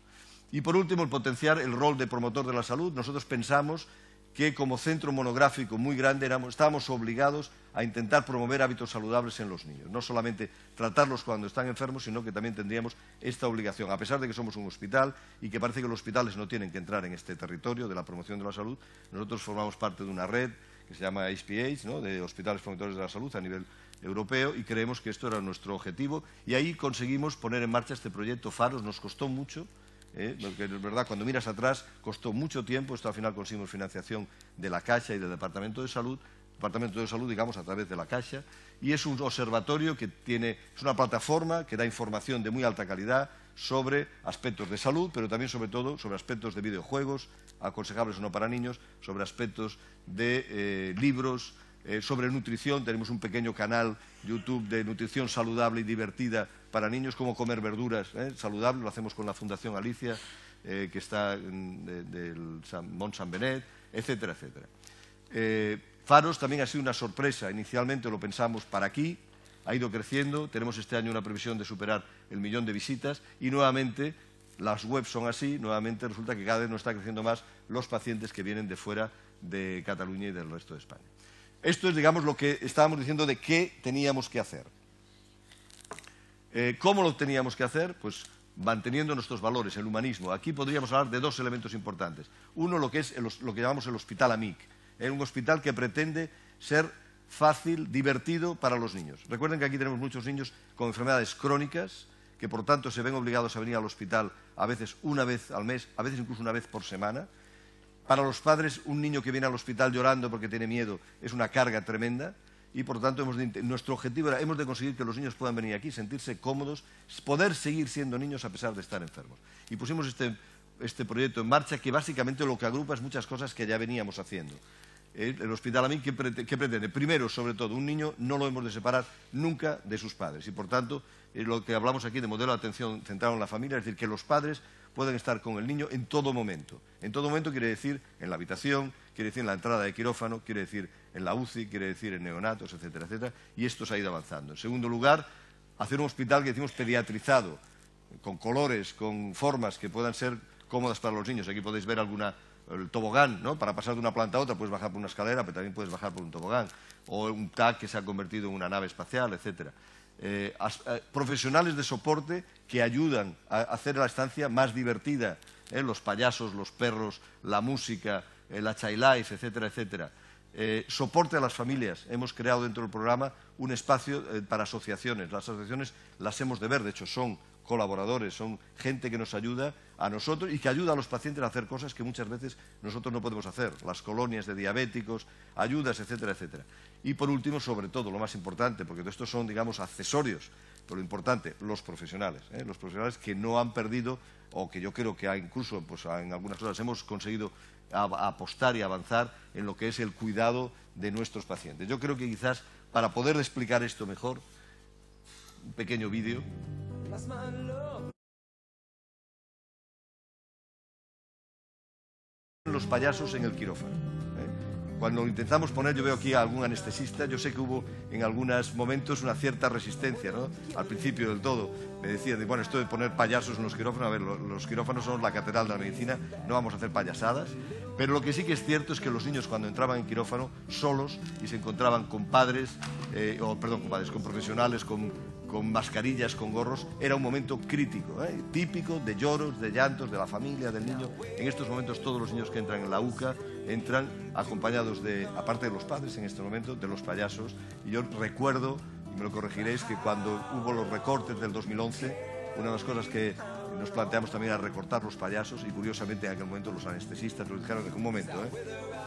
Y por último, el potenciar el rol de promotor de la salud. Nosotros pensamos que como centro monográfico muy grande estábamos obligados a intentar promover hábitos saludables en los niños. No solamente tratarlos cuando están enfermos, sino que también tendríamos esta obligación. A pesar de que somos un hospital y que parece que los hospitales no tienen que entrar en este territorio de la promoción de la salud, nosotros formamos parte de una red que se llama HPH, de Hospitales Promotores de la Salud a nivel europeo, y creemos que esto era nuestro objetivo. Y ahí conseguimos poner en marcha este proyecto Faros, nos costó mucho, ¿eh? porque es verdad, cuando miras atrás, costó mucho tiempo, esto al final conseguimos financiación de la Caixa y del Departamento de Salud, Departamento de Salud, digamos, a través de la Caixa, y es un observatorio que tiene, es una plataforma que da información de muy alta calidad, sobre aspectos de salud, pero también sobre todo sobre aspectos de videojuegos, aconsejables o no para niños, sobre aspectos de eh, libros, eh, sobre nutrición. Tenemos un pequeño canal YouTube de nutrición saludable y divertida para niños, como comer verduras ¿eh? saludables. Lo hacemos con la Fundación Alicia, eh, que está del de San, Mont San Benet, etcétera, etcétera. Eh, Faros también ha sido una sorpresa. Inicialmente lo pensamos para aquí, ha ido creciendo, tenemos este año una previsión de superar el millón de visitas y nuevamente las webs son así, nuevamente resulta que cada vez no está creciendo más los pacientes que vienen de fuera de Cataluña y del resto de España. Esto es, digamos, lo que estábamos diciendo de qué teníamos que hacer. Eh, ¿Cómo lo teníamos que hacer? Pues manteniendo nuestros valores, el humanismo. Aquí podríamos hablar de dos elementos importantes. Uno, lo que es lo que llamamos el hospital AMIC, Es eh, un hospital que pretende ser fácil, divertido para los niños. Recuerden que aquí tenemos muchos niños con enfermedades crónicas que por tanto se ven obligados a venir al hospital a veces una vez al mes, a veces incluso una vez por semana. Para los padres, un niño que viene al hospital llorando porque tiene miedo es una carga tremenda y por tanto nuestro objetivo era hemos de conseguir que los niños puedan venir aquí, sentirse cómodos, poder seguir siendo niños a pesar de estar enfermos. Y pusimos este, este proyecto en marcha que básicamente lo que agrupa es muchas cosas que ya veníamos haciendo. Eh, el hospital a mí ¿qué, pretende? Primero, sobre todo, un niño no lo hemos de separar nunca de sus padres. Y, por tanto, eh, lo que hablamos aquí de modelo de atención centrado en la familia, es decir, que los padres puedan estar con el niño en todo momento. En todo momento quiere decir en la habitación, quiere decir en la entrada de quirófano, quiere decir en la UCI, quiere decir en neonatos, etcétera, etcétera. Y esto se ha ido avanzando. En segundo lugar, hacer un hospital que decimos pediatrizado, con colores, con formas que puedan ser cómodas para los niños. Aquí podéis ver alguna el tobogán, ¿no? Para pasar de una planta a otra puedes bajar por una escalera, pero también puedes bajar por un tobogán. O un TAC que se ha convertido en una nave espacial, etcétera. Eh, eh, profesionales de soporte que ayudan a hacer la estancia más divertida. ¿eh? Los payasos, los perros, la música, la chai life, etcétera, etcétera. soporte a las familias. Hemos creado dentro del programa un espacio para asociaciones. Las asociaciones las hemos de ver, de hecho son colaboradores, son gente que nos ayuda a nosotros y que ayuda a los pacientes a hacer cosas que muchas veces nosotros no podemos hacer, las colonias de diabéticos, ayudas, etcétera, etcétera. Y por último, sobre todo, lo más importante, porque estos son, digamos, accesorios, pero lo importante, los profesionales, ¿eh? los profesionales que no han perdido o que yo creo que incluso pues, en algunas cosas hemos conseguido apostar y avanzar en lo que es el cuidado de nuestros pacientes. Yo creo que quizás para poder explicar esto mejor, pequeño vídeo. Los payasos en el quirófano. ¿eh? Cuando intentamos poner, yo veo aquí a algún anestesista, yo sé que hubo en algunos momentos una cierta resistencia, ¿no? Al principio del todo, me decían bueno, esto de poner payasos en los quirófanos, a ver, los, quirófanos son la catedral de la medicina, no vamos a hacer payasadas, pero lo que sí que es cierto es que los niños cuando entraban en quirófano solos y se encontraban con padres, eh, o perdón, con padres, con profesionales, con con mascarillas, con gorros, era un momento crítico, ¿eh? típico de lloros, de llantos, de la familia, del niño. En estos momentos todos los niños que entran en la UCA entran acompañados de, aparte de los padres en este momento, de los payasos. Y yo recuerdo, y me lo corregiréis, que cuando hubo los recortes del 2011, una de las cosas que nos planteamos también a recortar los payasos y curiosamente en aquel momento los anestesistas nos dijeron en algún momento, ¿eh?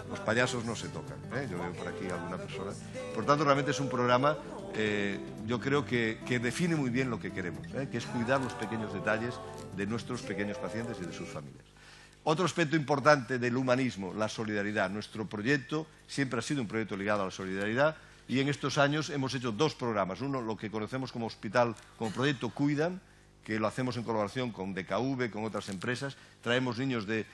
los payasos no se tocan. ¿eh? Yo veo por aquí alguna persona. Por tanto, realmente es un programa, eh, yo creo que, define muy bien lo que queremos, que es cuidar los pequeños detalles de nuestros pequeños pacientes y de sus familias. Otro aspecto importante del humanismo, la solidaridad. Nuestro proyecto siempre ha sido un proyecto ligado a la solidaridad y en estos años hemos hecho dos programas. Uno, lo que conocemos como hospital, como proyecto Cuidan, que lo hacemos en colaboración con DKV, con otras empresas. Traemos niños de,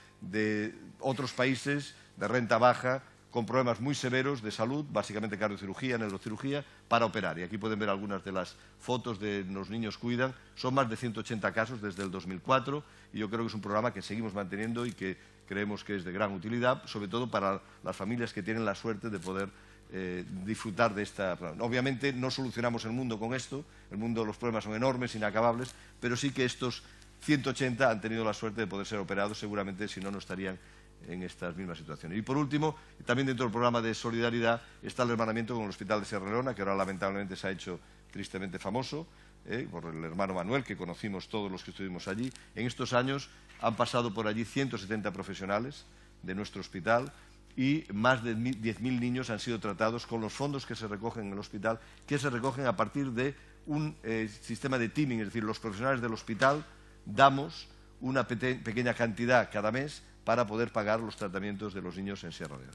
otros países de renta baja con problemas muy severos de salud, básicamente cardiocirugía, neurocirugía, para operar. Y aquí pueden ver algunas de las fotos de los niños cuidan. Son más de 180 casos desde el 2004 y yo creo que es un programa que seguimos manteniendo y que creemos que es de gran utilidad, sobre todo para las familias que tienen la suerte de poder eh, disfrutar de esta... Obviamente no solucionamos el mundo con esto, el mundo los problemas son enormes, inacabables, pero sí que estos 180 han tenido la suerte de poder ser operados, seguramente si no, no estarían en estas mismas situaciones. Y por último, también dentro del programa de solidaridad está el hermanamiento con el Hospital de Sierra Leona, que ahora lamentablemente se ha hecho tristemente famoso, eh, por el hermano Manuel, que conocimos todos los que estuvimos allí. En estos años han pasado por allí 170 profesionales de nuestro hospital, y más de 10.000 niños han sido tratados con los fondos que se recogen en el hospital, que se recogen a partir de un eh, sistema de teaming, es decir, los profesionales del hospital damos una pequeña cantidad cada mes para poder pagar los tratamientos de los niños en Sierra Leona.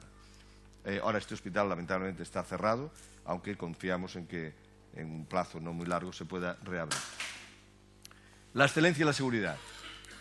Eh, ahora este hospital lamentablemente está cerrado, aunque confiamos en que en un plazo no muy largo se pueda reabrir. La excelencia y la seguridad.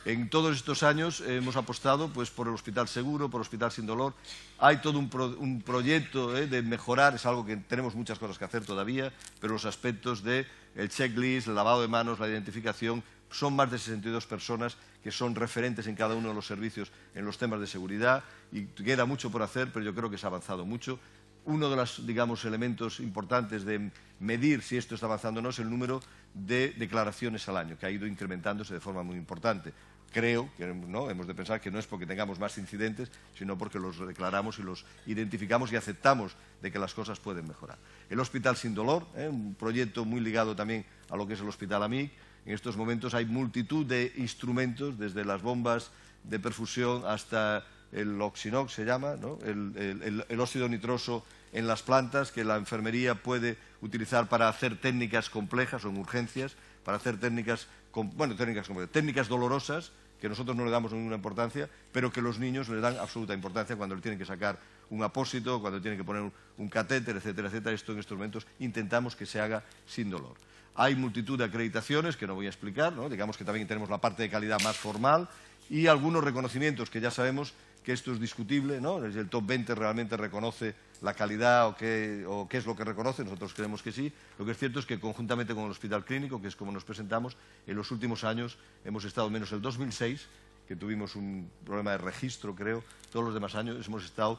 En todos estos años hemos apostado pues, por el hospital seguro, por el hospital sin dolor. Hay todo un, proyecto eh, de mejorar, es algo que tenemos muchas cosas que hacer todavía, pero los aspectos del checklist, el lavado de manos, la identificación, son más de 62 personas que son referentes en cada uno de los servicios en los temas de seguridad y queda mucho por hacer, pero yo creo que se ha avanzado mucho uno de los, elementos importantes de medir si esto está avanzando o no es el número de declaraciones al año, que ha ido incrementándose de forma muy importante. Creo que ¿no? hemos de pensar que no es porque tengamos más incidentes, sino porque los declaramos y los identificamos y aceptamos de que las cosas pueden mejorar. El Hospital Sin Dolor, ¿eh? un proyecto muy ligado también a lo que es el Hospital AMIC. En estos momentos hay multitud de instrumentos, desde las bombas de perfusión hasta el oxinox se llama, el, óxido nitroso en las plantas que la enfermería puede utilizar para hacer técnicas complejas o en urgencias, para hacer técnicas, bueno, técnicas, técnicas dolorosas que nosotros no le damos ninguna importancia, pero que los niños le dan absoluta importancia cuando le tienen que sacar un apósito, cuando tienen que poner un, catéter, etcétera, etcétera. Esto en estos momentos intentamos que se haga sin dolor. Hay multitud de acreditaciones que no voy a explicar, digamos que también tenemos la parte de calidad más formal y algunos reconocimientos que ya sabemos que esto es discutible, ¿no? El top 20 realmente reconoce la calidad o qué, o qué es lo que reconoce, nosotros creemos que sí. Lo que es cierto es que conjuntamente con el Hospital Clínico, que es como nos presentamos, en los últimos años hemos estado menos el 2006, que tuvimos un problema de registro, creo, todos los demás años hemos estado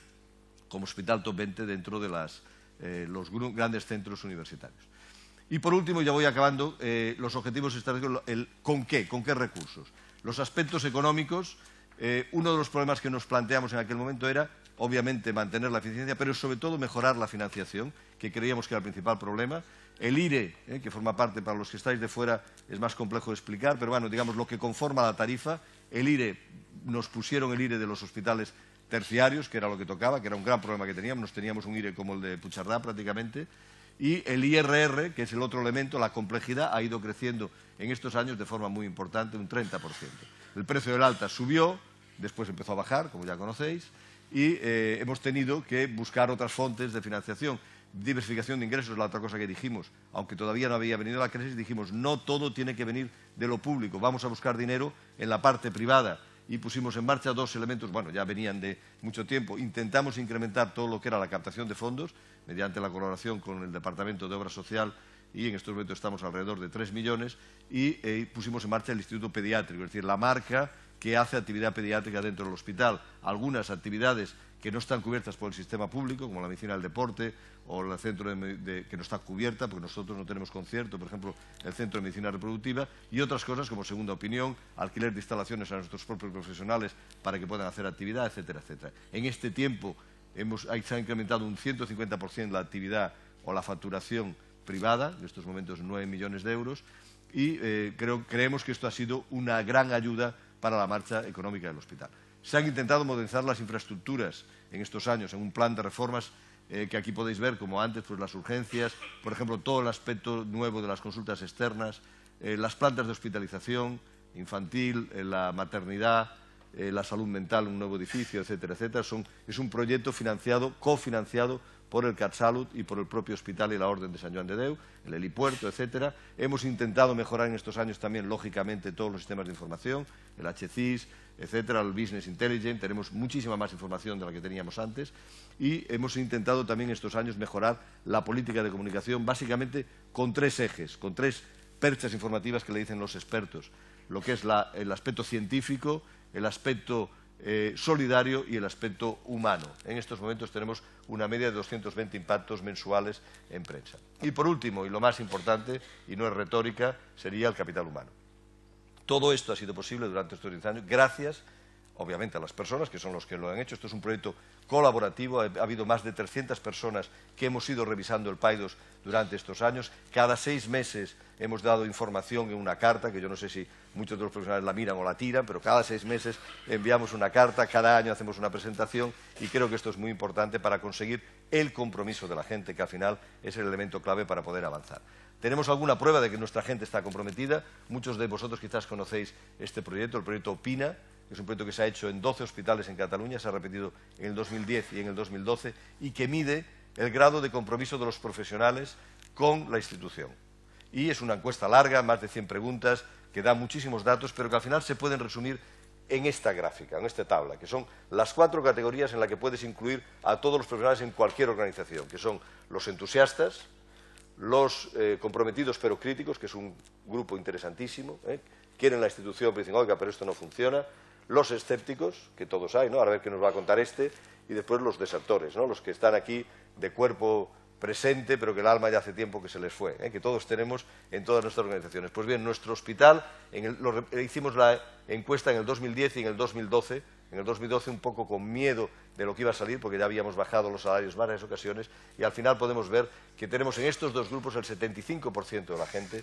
como Hospital Top 20 dentro de eh, los grandes centros universitarios. Y por último, ya voy acabando, eh, los objetivos estratégicos, el, con qué, con qué recursos. Los aspectos económicos, eh, uno de los problemas que nos planteamos en aquel momento era, obviamente, mantener la eficiencia, pero sobre todo mejorar la financiación, que creíamos que era el principal problema. El IRE, eh, que forma parte, para los que estáis de fuera, es más complejo de explicar, pero bueno, digamos lo que conforma la tarifa. El IRE, nos pusieron el IRE de los hospitales terciarios, que era lo que tocaba, que era un gran problema que teníamos, nos teníamos un IRE como el de Puchardá prácticamente, y el IRR, que es el otro elemento, la complejidad, ha ido creciendo en estos años de forma muy importante, un 30% el precio del alta subió, después empezó a bajar, como ya conocéis, y eh, hemos tenido que buscar otras fuentes de financiación. Diversificación de ingresos es la otra cosa que dijimos. Aunque todavía no había venido la crisis, dijimos, no todo tiene que venir de lo público, vamos a buscar dinero en la parte privada. Y pusimos en marcha dos elementos, bueno, ya venían de mucho tiempo. Intentamos incrementar todo lo que era la captación de fondos mediante la colaboración con el Departamento de Obras Social y en estos momentos estamos alrededor de 3 millones, y eh, pusimos en marcha el Instituto Pediátrico, es decir, la marca que hace actividad pediátrica dentro del hospital. Algunas actividades que no están cubiertas por el sistema público, como la medicina del deporte o el centro que no está cubierta, porque nosotros no tenemos concierto, por ejemplo, el centro de medicina reproductiva, y otras cosas como segunda opinión, alquiler de instalaciones a nuestros propios profesionales para que puedan hacer actividad, etcétera, etcétera. En este tiempo se ha incrementado un 150% la actividad o la facturación privada, en estos momentos 9 millones de euros, y eh, creemos que esto ha sido una gran ayuda para la marcha económica del hospital. Se han intentado modernizar las infraestructuras en estos años en un plan de reformas eh, que aquí podéis ver, como antes, pues, las urgencias, por ejemplo, todo el aspecto nuevo de las consultas externas, eh, las plantas de hospitalización infantil, la maternidad, la salud mental, un nuevo edificio, etcétera, etcétera. es un proyecto financiado, cofinanciado por el CatSalut y por el propio hospital y la Orden de San Juan de Deu, el helipuerto, etcétera. Hemos intentado mejorar en estos años también, lógicamente, todos los sistemas de información, el HCIS, etcétera, el Business Intelligence, tenemos muchísima más información de la que teníamos antes y hemos intentado también estos años mejorar la política de comunicación básicamente con tres ejes, con tres perchas informativas que le dicen los expertos, lo que es el aspecto científico, el aspecto eh, solidario y el aspecto humano. En estos momentos tenemos una media de 220 impactos mensuales en prensa. Y por último, y lo más importante, y no es retórica, sería el capital humano. Todo esto ha sido posible durante estos 10 años gracias obviamente a las personas, que son los que lo han hecho. Esto es un proyecto colaborativo. Ha habido más de 300 personas que hemos ido revisando el PAIDOS durante estos años. Cada seis meses hemos dado información en una carta, que yo no sé si muchos de los profesionales la miran o la tiran, pero cada seis meses enviamos una carta, cada año hacemos una presentación y creo que esto es muy importante para conseguir el compromiso de la gente, que al final es el elemento clave para poder avanzar. Tenemos alguna prueba de que nuestra gente está comprometida. Muchos de vosotros quizás conocéis este proyecto, el proyecto Opina, es un proyecto que se ha hecho en 12 hospitales en Cataluña, se ha repetido en el 2010 y en el 2012, y que mide el grado de compromiso de los profesionales con la institución. Y es una encuesta larga, más de 100 preguntas, que da muchísimos datos, pero que al final se pueden resumir en esta gráfica, en esta tabla, que son las cuatro categorías en las que puedes incluir a todos los profesionales en cualquier organización, que son los entusiastas, los eh, comprometidos pero críticos, que es un grupo interesantísimo, eh, quieren la institución pero dicen, oiga, pero esto no funciona, los escépticos, que todos hay, ¿no? a ver qué nos va a contar este, y después los desertores, ¿no? Los que están aquí de cuerpo presente, pero que el alma ya hace tiempo que se les fue, ¿eh? que todos tenemos en todas nuestras organizaciones. Pues bien, nuestro hospital, eh, hicimos la encuesta en el 2010 y en el 2012, en el 2012 un poco con miedo de lo que iba a salir, porque ya habíamos bajado los salarios varias ocasiones, y al final podemos ver que tenemos en estos dos grupos el 75% de la gente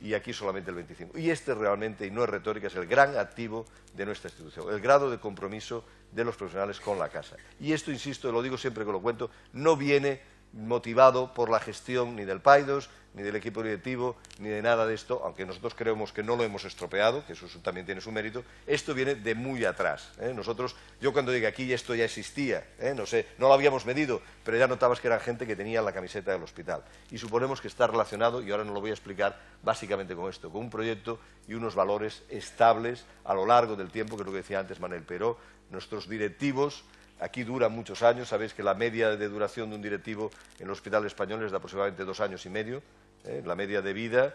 y aquí solamente el 25. Y este realmente, y no es retórica, es el gran activo de nuestra institución, el grado de compromiso de los profesionales con la casa. Y esto, insisto, lo digo siempre que lo cuento, no viene motivado por la gestión ni del PAIDOS, ni del equipo directivo, ni de nada de esto, aunque nosotros creemos que no lo hemos estropeado, que eso también tiene su mérito, esto viene de muy atrás. ¿eh? Nosotros, yo cuando llegué aquí esto ya existía, ¿eh? no sé, no lo habíamos medido, pero ya notabas que era gente que tenía la camiseta del hospital. Y suponemos que está relacionado, y ahora no lo voy a explicar, básicamente con esto, con un proyecto y unos valores estables a lo largo del tiempo, que es lo que decía antes Manuel. pero nuestros directivos aquí duran muchos años. Sabéis que la media de duración de un directivo en el hospital español es de aproximadamente dos años y medio. Eh, la media de vida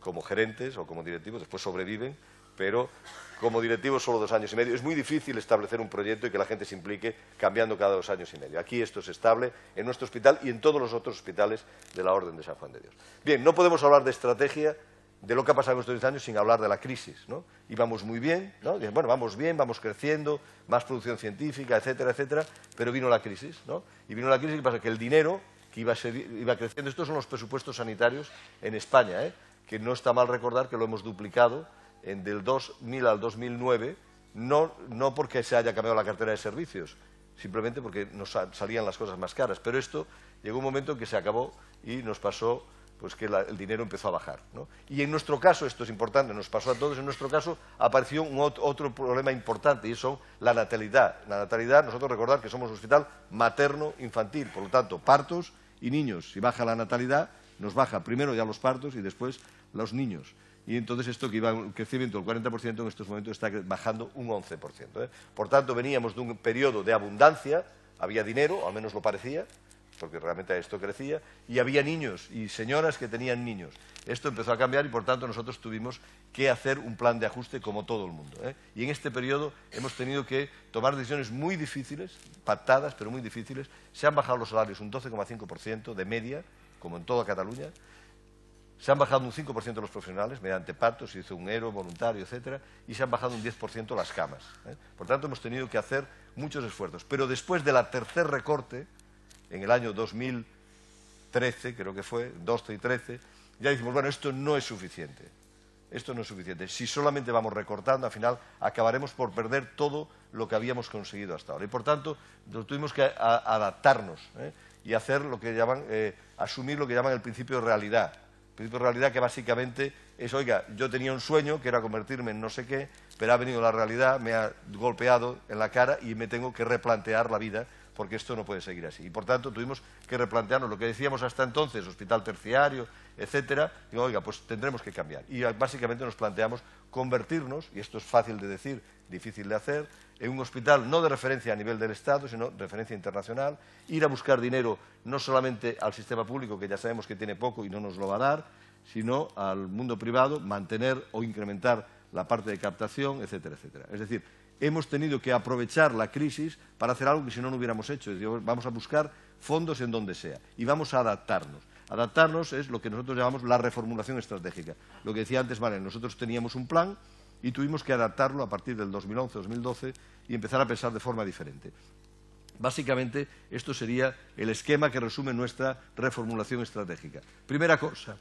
como gerentes o como directivos, después sobreviven, pero como directivos solo dos años y medio. Es muy difícil establecer un proyecto y que la gente se implique cambiando cada dos años y medio. Aquí esto es estable en nuestro hospital y en todos los otros hospitales de la Orden de San Juan de Dios. Bien, no podemos hablar de estrategia de lo que ha pasado en estos 10 años sin hablar de la crisis, ¿no? Y vamos muy bien, ¿no? bueno, vamos bien, vamos creciendo, más producción científica, etcétera, etcétera, pero vino la crisis, ¿no? Y vino la crisis, y pasa? Que el dinero que iba, creciendo. Estos son los presupuestos sanitarios en España, ¿eh? que no está mal recordar que lo hemos duplicado en del 2000 al 2009, no, no porque se haya cambiado la cartera de servicios, simplemente porque nos salían las cosas más caras. Pero esto llegó un momento en que se acabó y nos pasó pues que el dinero empezó a bajar. Y en nuestro caso, esto es importante, nos pasó a todos, en nuestro caso apareció otro problema importante y son la natalidad. La natalidad, nosotros recordar que somos un hospital materno-infantil, por lo tanto, partos y niños. Si baja la natalidad, nos baja primero ya los partos y después los niños. Y entonces esto que iba un crecimiento del 40% en estos momentos está bajando un 11%. ¿eh? Por tanto, veníamos de un periodo de abundancia, había dinero, al menos lo parecía, porque realmente esto crecía, y había niños y señoras que tenían niños. Esto empezó a cambiar y, por tanto, nosotros tuvimos que hacer un plan de ajuste como todo el mundo. ¿eh? Y en este periodo hemos tenido que tomar decisiones muy difíciles, pactadas, pero muy difíciles. Se han bajado los salarios un 12,5% de media, como en toda Cataluña. Se han bajado un 5% los profesionales mediante pactos, se hizo un ERO voluntario, etcétera, y se han bajado un 10% las camas. ¿eh? Por tanto, hemos tenido que hacer muchos esfuerzos. Pero después de la tercer recorte, en el año 2013, creo que fue, 12 y 13, ya dijimos, bueno, esto no es suficiente. Esto no es suficiente. Si solamente vamos recortando, al final acabaremos por perder todo lo que habíamos conseguido hasta ahora. Y por tanto, tuvimos que adaptarnos ¿eh? y hacer lo que llaman, eh, asumir lo que llaman el principio de realidad. El principio de realidad que básicamente es, oiga, yo tenía un sueño que era convertirme en no sé qué, pero ha venido la realidad, me ha golpeado en la cara y me tengo que replantear la vida porque esto no puede seguir así. Y por tanto tuvimos que replantearnos lo que decíamos hasta entonces, hospital terciario, etcétera, y oiga, pues tendremos que cambiar. Y básicamente nos planteamos convertirnos, y esto es fácil de decir, difícil de hacer, en un hospital no de referencia a nivel del Estado, sino de referencia internacional, ir a buscar dinero no solamente al sistema público, que ya sabemos que tiene poco y no nos lo va a dar, sino al mundo privado, mantener o incrementar la parte de captación, etcétera, etcétera. Es decir, hemos tenido que aprovechar la crisis para hacer algo que si no no hubiéramos hecho. vamos a buscar fondos en donde sea y vamos a adaptarnos. Adaptarnos es lo que nosotros llamamos la reformulación estratégica. Lo que decía antes, vale, nosotros teníamos un plan y tuvimos que adaptarlo a partir del 2011-2012 y empezar a pensar de forma diferente. Básicamente, esto sería el esquema que resume nuestra reformulación estratégica. Primera cosa,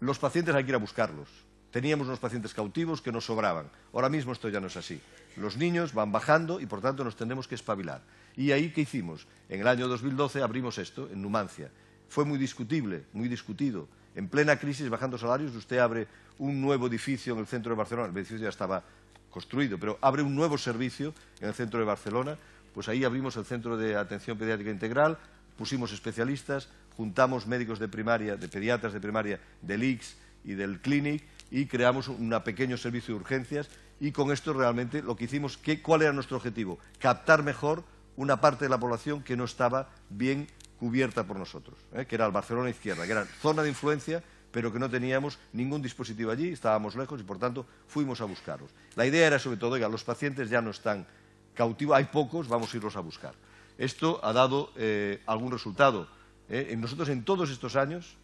los pacientes hay que ir a buscarlos. Teníamos unos pacientes cautivos que nos sobraban. Ahora mismo esto ya no es así. Los niños van bajando y por tanto nos tenemos que espabilar. ¿Y ahí qué hicimos? En el año 2012 abrimos esto, en Numancia. Fue muy discutible, muy discutido. En plena crisis, bajando salarios, usted abre un nuevo edificio en el centro de Barcelona. El edificio ya estaba construido, pero abre un nuevo servicio en el centro de Barcelona. Pues ahí abrimos el centro de atención pediátrica integral, pusimos especialistas, juntamos médicos de primaria, de pediatras de primaria del ICS y del Clinic y creamos un pequeño servicio de urgencias y con esto realmente lo que hicimos, ¿cuál era nuestro objetivo? Captar mejor una parte de la población que no estaba bien cubierta por nosotros, ¿eh? que era el Barcelona izquierda, que era zona de influencia, pero que no teníamos ningún dispositivo allí, estábamos lejos y por tanto fuimos a buscarlos. La idea era sobre todo, oiga, los pacientes ya no están cautivos, hay pocos, vamos a irlos a buscar. Esto ha dado eh, algún resultado. ¿eh? Nosotros en todos estos años,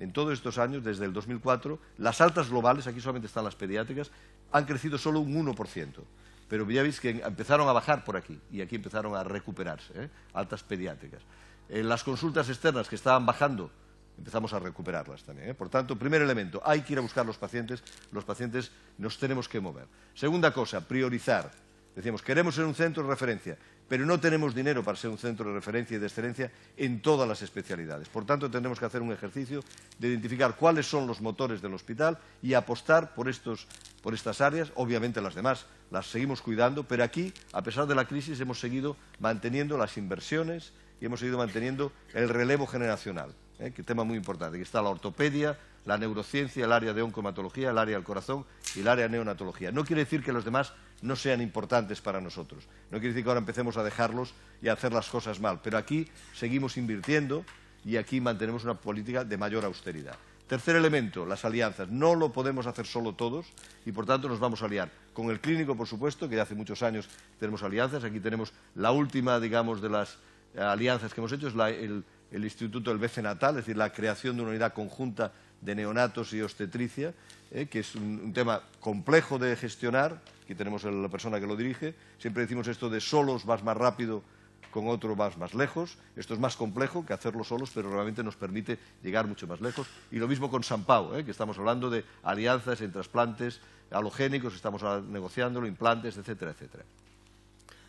en todos estos años, desde el 2004, las altas globales, aquí solamente están las pediátricas, han crecido solo un 1%. Pero ya veis que empezaron a bajar por aquí y aquí empezaron a recuperarse, ¿eh? altas pediátricas. las consultas externas que estaban bajando, empezamos a recuperarlas también. ¿eh? Por tanto, primer elemento, hay que ir a buscar los pacientes, los pacientes nos tenemos que mover. Segunda cosa, priorizar. Decíamos, queremos ser un centro de referencia pero no tenemos dinero para ser un centro de referencia y de excelencia en todas las especialidades. Por tanto, tendremos que hacer un ejercicio de identificar cuáles son los motores del hospital y apostar por, estas áreas. Obviamente las demás las seguimos cuidando, pero aquí, a pesar de la crisis, hemos seguido manteniendo las inversiones y hemos seguido manteniendo el relevo generacional, es ¿eh? que tema muy importante, Aquí está la ortopedia, la neurociencia, el área de oncomatología, el área del corazón y el área de neonatología. No quiere decir que los demás no sean importantes para nosotros. No quiere decir que ahora empecemos a dejarlos y a hacer las cosas mal, pero aquí seguimos invirtiendo y aquí mantenemos una política de mayor austeridad. Tercer elemento, las alianzas. No lo podemos hacer solo todos y por tanto nos vamos a aliar con el clínico, por supuesto, que ya hace muchos años tenemos alianzas. Aquí tenemos la última, digamos, de las eh, alianzas que hemos hecho, es el, el Instituto del BC Natal, es decir, la creación de una unidad conjunta de neonatos y obstetricia, eh, que es un, tema complejo de gestionar. Aquí tenemos a la persona que lo dirige. Siempre decimos esto de solos vas más rápido, con otro vas más lejos. Esto es más complejo que hacerlo solos, pero realmente nos permite llegar mucho más lejos. Y lo mismo con San Pau, eh, que estamos hablando de alianzas en trasplantes halogénicos, estamos negociándolo, implantes, etcétera, etcétera.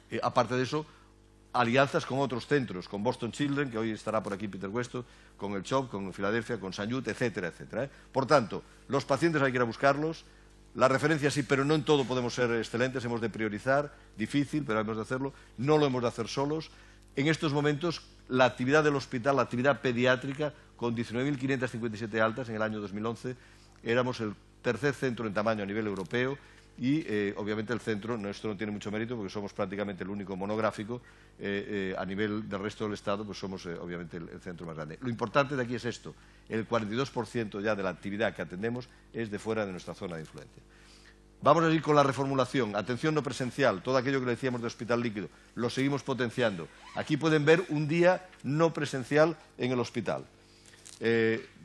Eh, aparte de eso, alianzas con otros centros, con Boston Children, que hoy estará por aquí Peter Weston, con el CHOP, con Filadelfia, con Jude, etcétera, etcétera. ¿eh? Por tanto, los pacientes hay que ir a buscarlos, la referencia sí, pero no en todo podemos ser excelentes, hemos de priorizar, difícil, pero hemos de hacerlo, no lo hemos de hacer solos. En estos momentos, la actividad del hospital, la actividad pediátrica, con 19.557 altas en el año 2011, éramos el tercer centro en tamaño a nivel europeo, y eh, obviamente el centro, esto no tiene mucho mérito porque somos prácticamente el único monográfico, eh, eh, a nivel del resto del Estado pues somos obviamente el, centro más grande. Lo importante de aquí es esto, el 42% ya de la actividad que atendemos es de fuera de nuestra zona de influencia. Vamos a ir con la reformulación, atención no presencial, todo aquello que le decíamos de hospital líquido, lo seguimos potenciando. Aquí pueden ver un día no presencial en el hospital.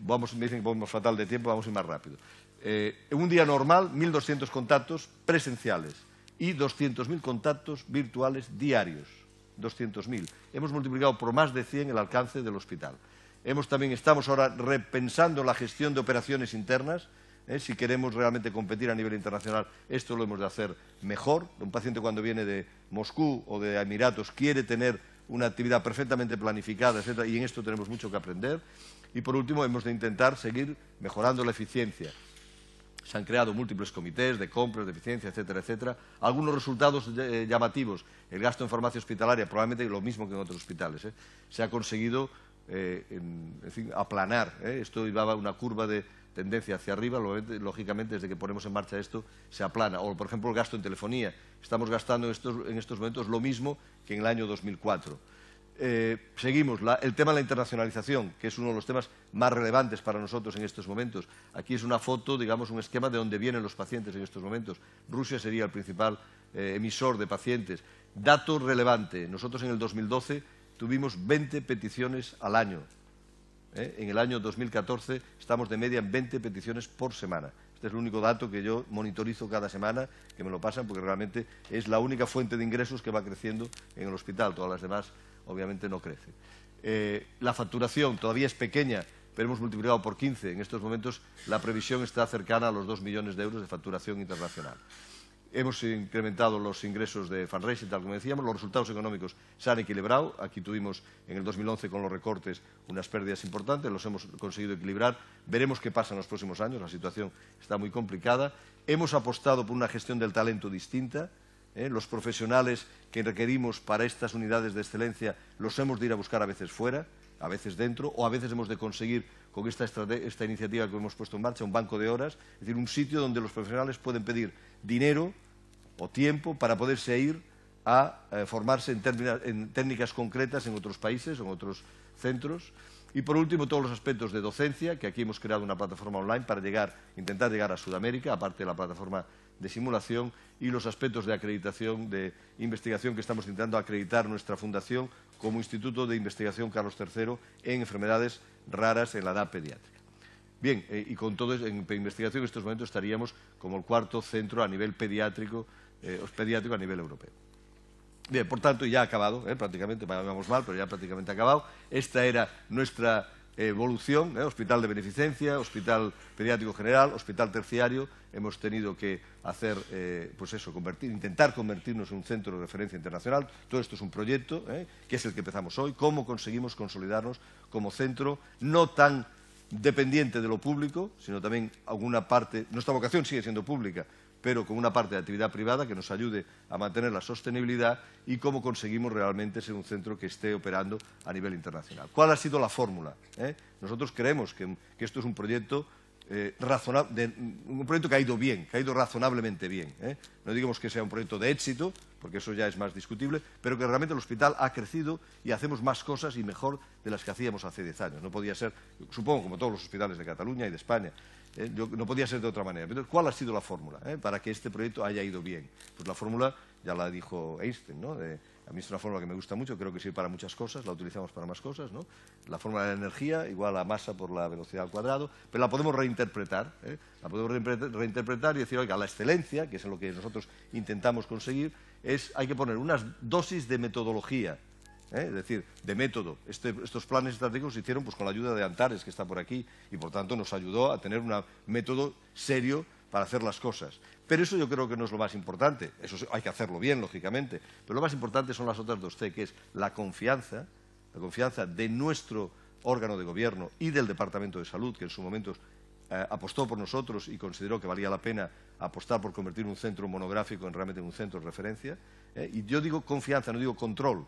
vamos, me dicen que vamos fatal de tiempo, vamos a ir más rápido. Eh, un día normal, 1.200 contactos presenciales y 200.000 contactos virtuales diarios. 200.000. Hemos multiplicado por más de 100 el alcance del hospital. Hemos, también estamos ahora repensando la gestión de operaciones internas. ¿eh? si queremos realmente competir a nivel internacional, esto lo hemos de hacer mejor. Un paciente cuando viene de Moscú o de Emiratos quiere tener una actividad perfectamente planificada, etc. Y en esto tenemos mucho que aprender. Y por último, hemos de intentar seguir mejorando la eficiencia se han creado múltiples comités de compras, de eficiencia, etcétera, etcétera. Algunos resultados eh, llamativos, el gasto en farmacia hospitalaria, probablemente lo mismo que en otros hospitales. Eh. Se ha conseguido eh, en, fin, aplanar, esto iba una curva de tendencia hacia arriba, lógicamente desde que ponemos en marcha esto se aplana. O por ejemplo el gasto en telefonía, estamos gastando en estos momentos lo mismo que en el año 2004. Eh, seguimos, el tema de la internacionalización, que es uno de los temas más relevantes para nosotros en estos momentos. Aquí es una foto, digamos, un esquema de dónde vienen los pacientes en estos momentos. Rusia sería el principal eh, emisor de pacientes. Dato relevante, nosotros en el 2012 tuvimos 20 peticiones al año. ¿eh? En el año 2014 estamos de media en 20 peticiones por semana. Este es el único dato que yo monitorizo cada semana, que me lo pasan, porque realmente es la única fuente de ingresos que va creciendo en el hospital. Todas las demás obviamente no crece. Eh, la facturación todavía es pequeña, pero hemos multiplicado por 15. En estos momentos la previsión está cercana a los 2 millones de euros de facturación internacional. Hemos incrementado los ingresos de fundraising, tal como decíamos. Los resultados económicos se han equilibrado. Aquí tuvimos en el 2011 con los recortes unas pérdidas importantes, los hemos conseguido equilibrar. Veremos qué pasa en los próximos años, la situación está muy complicada. Hemos apostado por una gestión del talento distinta. ¿eh? los profesionales que requerimos para estas unidades de excelencia los hemos de ir a buscar a veces fuera, a veces dentro, o a veces hemos de conseguir con esta, iniciativa que hemos puesto en marcha, un banco de horas, es decir, un sitio donde los profesionales pueden pedir dinero o tiempo para poderse ir a eh, formarse en, técnicas concretas en otros países, en otros centros. Y por último, todos los aspectos de docencia, que aquí hemos creado una plataforma online para llegar, intentar llegar a Sudamérica, aparte de la plataforma de simulación y los aspectos de acreditación, de investigación que estamos intentando acreditar nuestra fundación como Instituto de Investigación Carlos III en enfermedades raras en la edad pediátrica. Bien, eh, y con todo en investigación en estos momentos estaríamos como el cuarto centro a nivel pediátrico, eh, pediátrico a nivel europeo. Bien, por tanto, ya ha acabado, eh, prácticamente, vamos mal, pero ya prácticamente ha acabado. Esta era nuestra evolución, ¿eh? hospital de beneficencia, hospital pediátrico general, hospital terciario, hemos tenido que hacer, eh, pues eso, convertir, intentar convertirnos en un centro de referencia internacional. Todo esto es un proyecto, ¿eh? que es el que empezamos hoy, cómo conseguimos consolidarnos como centro no tan dependiente de lo público, sino también alguna parte, nuestra vocación sigue siendo pública, pero con una parte de actividad privada que nos ayude a mantener la sostenibilidad y cómo conseguimos realmente ser un centro que esté operando a nivel internacional. ¿Cuál ha sido la fórmula? ¿Eh? Nosotros creemos que, esto es eh, un proyecto, que ha ido bien, que ha ido razonablemente bien. ¿eh? No digamos que sea un proyecto de éxito, porque eso ya es más discutible, pero que realmente el hospital ha crecido y hacemos más cosas y mejor de las que hacíamos hace diez años. No podía ser, supongo, como todos los hospitales de Cataluña y de España. Eh, no podía ser de otra manera. Pero ¿cuál ha sido la fórmula eh, para que este proyecto haya ido bien? Pues la fórmula ya la dijo Einstein, ¿no? a mí es una fórmula que me gusta mucho, creo que sirve para muchas cosas, la utilizamos para más cosas, ¿no? La fórmula de la energía igual a masa por la velocidad al cuadrado, pero la podemos reinterpretar, ¿eh? la podemos reinterpretar y decir, oiga, la excelencia, que es lo que nosotros intentamos conseguir, es hay que poner unas dosis de metodología ¿eh? es decir, de método. Este, estos planes estratégicos se hicieron pues, con la ayuda de Antares, que está por aquí, y por tanto nos ayudó a tener un método serio para hacer las cosas. Pero eso yo creo que no es lo más importante, eso hay que hacerlo bien, lógicamente, pero lo más importante son las otras dos C, que es la confianza, la confianza de nuestro órgano de gobierno y del Departamento de Salud, que en su momento eh, apostó por nosotros y consideró que valía la pena apostar por convertir un centro monográfico en realmente un centro de referencia. ¿eh? Y yo digo confianza, no digo control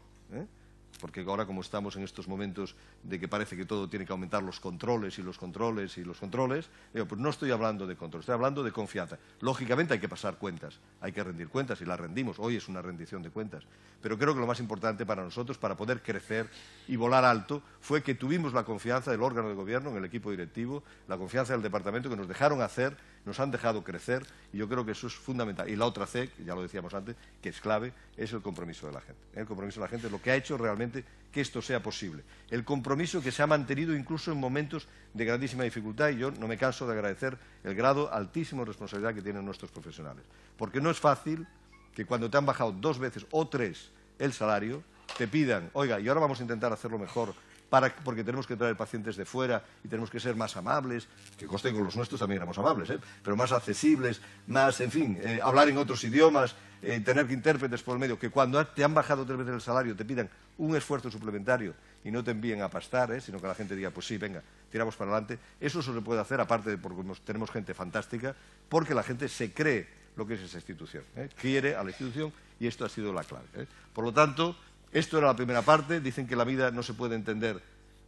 porque ahora como estamos en estos momentos de que parece que todo tiene que aumentar los controles y los controles y los controles, pues no estoy hablando de control, estoy hablando de confianza. Lógicamente hay que pasar cuentas, hay que rendir cuentas y las rendimos, hoy es una rendición de cuentas, pero creo que lo más importante para nosotros, para poder crecer y volar alto, fue que tuvimos la confianza del órgano de gobierno, en el equipo directivo, la confianza del departamento que nos dejaron hacer nos han dejado crecer y yo creo que eso es fundamental. Y la otra C, que ya lo decíamos antes, que es clave, es el compromiso de la gente. El compromiso de la gente es lo que ha hecho realmente que esto sea posible. El compromiso que se ha mantenido incluso en momentos de grandísima dificultad y yo no me canso de agradecer el grado altísimo de responsabilidad que tienen nuestros profesionales. Porque no es fácil que cuando te han bajado dos veces o tres el salario, te pidan, oiga, y ahora vamos a intentar hacerlo mejor porque tenemos que traer pacientes de fuera y tenemos que ser más amables, que coste con los nuestros también éramos amables, ¿eh? pero más accesibles, más, en fin, eh, hablar en otros idiomas, eh, tener que intérpretes por el medio, que cuando te han bajado tres veces el salario te pidan un esfuerzo suplementario y no te envíen a pastar, sino que la gente diga, pues sí, venga, tiramos para adelante. Eso se puede hacer, aparte de porque tenemos gente fantástica, porque la gente se cree lo que es esa institución, quiere a la institución y esto ha sido la clave. Por lo tanto, esto era la primera parte. Dicen que la vida no se puede entender,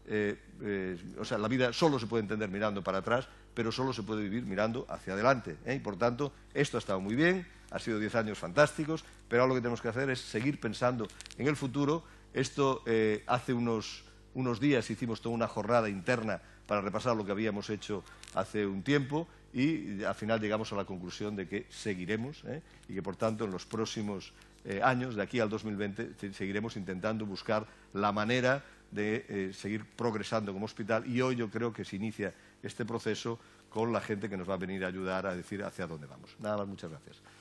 eh, eh, o sea, la vida solo se puede entender mirando para atrás, pero solo se puede vivir mirando hacia adelante. ¿eh? Y por tanto, esto ha estado muy bien, ha sido 10 años fantásticos, pero ahora lo que tenemos que hacer es seguir pensando en el futuro. Esto hace unos, días hicimos toda una jornada interna para repasar lo que habíamos hecho hace un tiempo y al final llegamos a la conclusión de que seguiremos y que por tanto en los próximos eh, años, de aquí al 2020, seguiremos intentando buscar la manera de eh, seguir progresando como hospital y hoy yo creo que se inicia este proceso con la gente que nos va a venir a ayudar a decir hacia dónde vamos. Nada más, muchas gracias.